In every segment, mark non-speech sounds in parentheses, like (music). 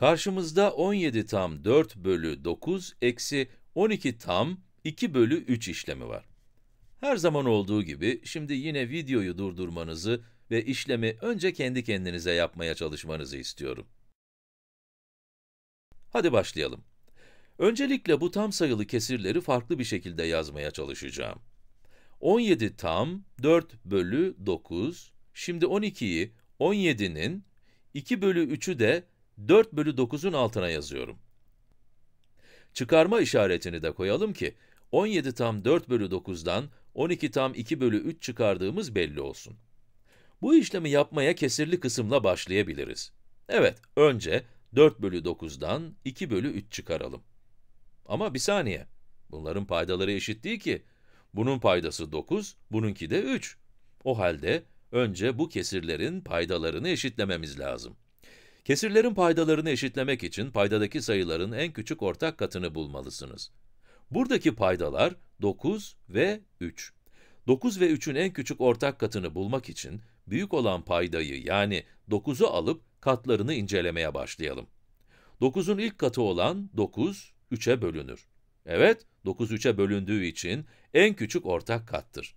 Karşımızda 17 tam 4 bölü 9 eksi 12 tam 2 bölü 3 işlemi var. Her zaman olduğu gibi, şimdi yine videoyu durdurmanızı ve işlemi önce kendi kendinize yapmaya çalışmanızı istiyorum. Hadi başlayalım. Öncelikle bu tam sayılı kesirleri farklı bir şekilde yazmaya çalışacağım. 17 tam 4 bölü 9, şimdi 12'yi 17'nin, 2 bölü 3'ü de 4 bölü 9'un altına yazıyorum. Çıkarma işaretini de koyalım ki, 17 tam 4 bölü 9'dan 12 tam 2 bölü 3 çıkardığımız belli olsun. Bu işlemi yapmaya kesirli kısımla başlayabiliriz. Evet, önce 4 bölü 9'dan 2 bölü 3 çıkaralım. Ama bir saniye, bunların paydaları eşit değil ki. Bunun paydası 9, bununki de 3. O halde önce bu kesirlerin paydalarını eşitlememiz lazım. Kesirlerin paydalarını eşitlemek için paydadaki sayıların en küçük ortak katını bulmalısınız. Buradaki paydalar 9 ve 3. 9 ve 3'ün en küçük ortak katını bulmak için büyük olan paydayı yani 9'u alıp katlarını incelemeye başlayalım. 9'un ilk katı olan 9, 3'e bölünür. Evet, 9 3'e bölündüğü için en küçük ortak kattır.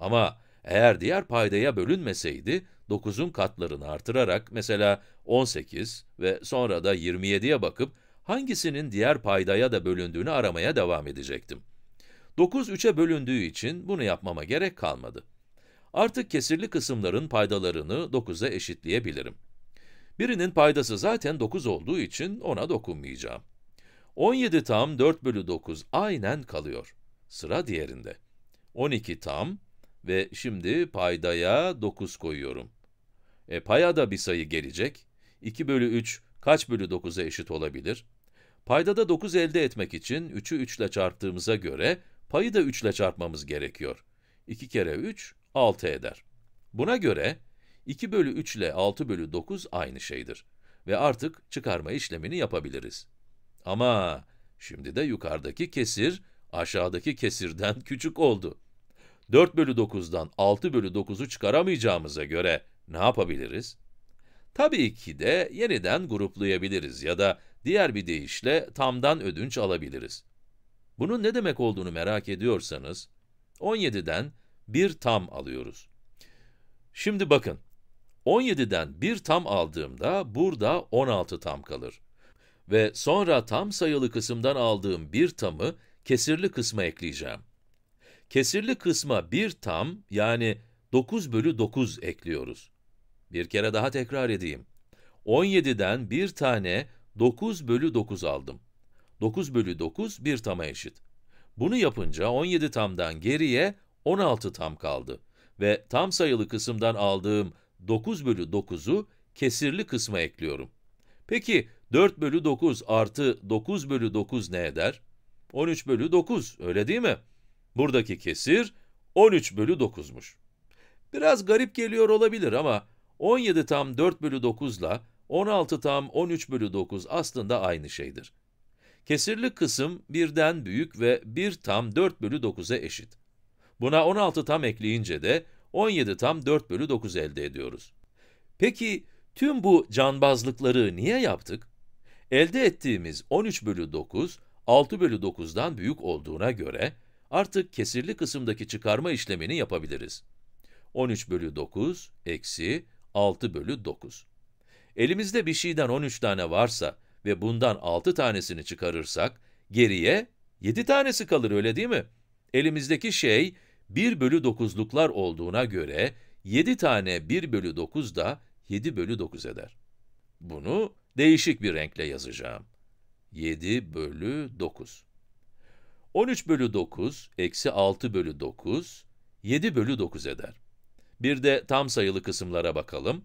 Ama eğer diğer paydaya bölünmeseydi, 9'un katlarını artırarak mesela 18 ve sonra da 27'ye bakıp hangisinin diğer paydaya da bölündüğünü aramaya devam edecektim. 9 3'e bölündüğü için bunu yapmama gerek kalmadı. Artık kesirli kısımların paydalarını 9'a eşitleyebilirim. Birinin paydası zaten 9 olduğu için ona dokunmayacağım. 17 tam 4 bölü 9 aynen kalıyor. Sıra diğerinde. 12 tam ve şimdi paydaya 9 koyuyorum. E paya da bir sayı gelecek. 2 bölü 3 kaç bölü 9'a eşit olabilir? Payda da 9 elde etmek için 3'ü 3 ile çarptığımıza göre payı da 3 ile çarpmamız gerekiyor. 2 kere 3, 6 eder. Buna göre 2 bölü 3 ile 6 bölü 9 aynı şeydir. Ve artık çıkarma işlemini yapabiliriz. Ama şimdi de yukarıdaki kesir aşağıdaki kesirden (laughs) küçük oldu. 4 bölü 9'dan 6 bölü 9'u çıkaramayacağımıza göre ne yapabiliriz? Tabii ki de yeniden gruplayabiliriz ya da diğer bir deyişle tamdan ödünç alabiliriz. Bunun ne demek olduğunu merak ediyorsanız, 17'den bir tam alıyoruz. Şimdi bakın, 17'den bir tam aldığımda burada 16 tam kalır. Ve sonra tam sayılı kısımdan aldığım bir tamı kesirli kısma ekleyeceğim. Kesirli kısma bir tam yani 9 bölü 9 ekliyoruz. Bir kere daha tekrar edeyim. 17'den bir tane 9 bölü 9 aldım. 9 bölü 9 bir tama eşit. Bunu yapınca 17 tamdan geriye 16 tam kaldı ve tam sayılı kısımdan aldığım 9 bölü 9'u kesirli kısma ekliyorum. Peki 4 bölü 9 artı 9 bölü 9 ne eder? 13 bölü 9 öyle değil mi? Buradaki kesir 13 bölü 9'muş. Biraz garip geliyor olabilir ama 17 tam 4 bölü 9 ile 16 tam 13 bölü 9 aslında aynı şeydir. Kesirli kısım 1'den büyük ve 1 tam 4 bölü 9'a eşit. Buna 16 tam ekleyince de 17 tam 4 bölü 9 elde ediyoruz. Peki tüm bu canbazlıkları niye yaptık? Elde ettiğimiz 13 bölü 9, 6 bölü 9'dan büyük olduğuna göre artık kesirli kısımdaki çıkarma işlemini yapabiliriz. 13 bölü 9 eksi 6 bölü 9. Elimizde bir şeyden 13 tane varsa ve bundan 6 tanesini çıkarırsak, geriye 7 tanesi kalır öyle değil mi? Elimizdeki şey 1 bölü 9'luklar olduğuna göre 7 tane 1 bölü 9 da 7 bölü 9 eder. Bunu değişik bir renkle yazacağım. 7 bölü 9. 13 bölü 9 eksi 6 bölü 9, 7 bölü 9 eder. Bir de tam sayılı kısımlara bakalım.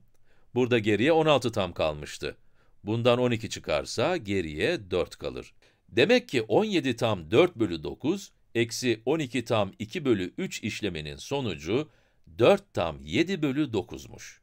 Burada geriye 16 tam kalmıştı. Bundan 12 çıkarsa geriye 4 kalır. Demek ki 17 tam 4 bölü 9, eksi 12 tam 2 bölü 3 işleminin sonucu 4 tam 7 bölü 9'muş.